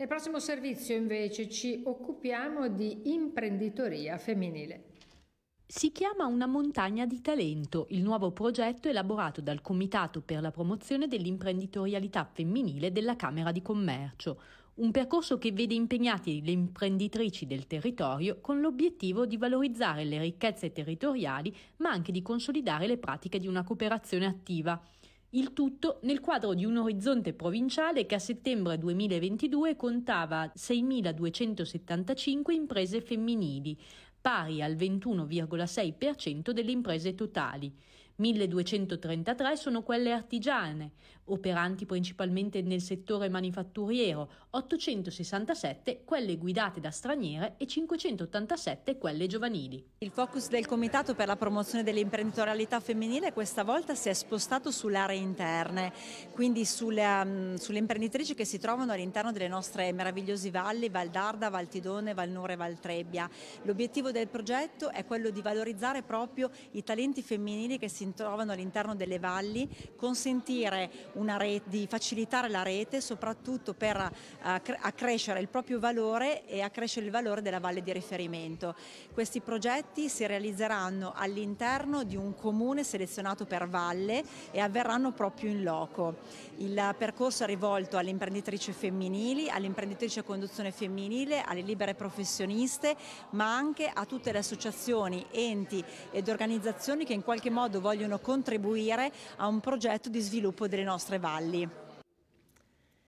Nel prossimo servizio invece ci occupiamo di imprenditoria femminile. Si chiama Una montagna di talento, il nuovo progetto elaborato dal Comitato per la promozione dell'imprenditorialità femminile della Camera di Commercio, un percorso che vede impegnati le imprenditrici del territorio con l'obiettivo di valorizzare le ricchezze territoriali ma anche di consolidare le pratiche di una cooperazione attiva. Il tutto nel quadro di un orizzonte provinciale che a settembre 2022 contava 6.275 imprese femminili, pari al 21,6% delle imprese totali, 1233 sono quelle artigiane, operanti principalmente nel settore manifatturiero, 867 quelle guidate da straniere e 587 quelle giovanili. Il focus del Comitato per la promozione dell'imprenditorialità femminile questa volta si è spostato sulle aree interne, quindi sulle, um, ehm, sulle imprenditrici che si trovano all'interno delle nostre meravigliose valli, Val d'Arda, Val Tidone, Val Nure e Val Trebbia. L'obiettivo del progetto è quello di valorizzare proprio i talenti femminili che si trovano all'interno delle valli, consentire una rete, di facilitare la rete soprattutto per eh, accrescere il proprio valore e accrescere il valore della valle di riferimento. Questi progetti si realizzeranno all'interno di un comune selezionato per valle e avverranno proprio in loco. Il percorso è rivolto alle imprenditrici femminili, alle imprenditrici a conduzione femminile, alle libere professioniste, ma anche a tutte le associazioni, enti ed organizzazioni che in qualche modo vogliono vogliono contribuire a un progetto di sviluppo delle nostre valli.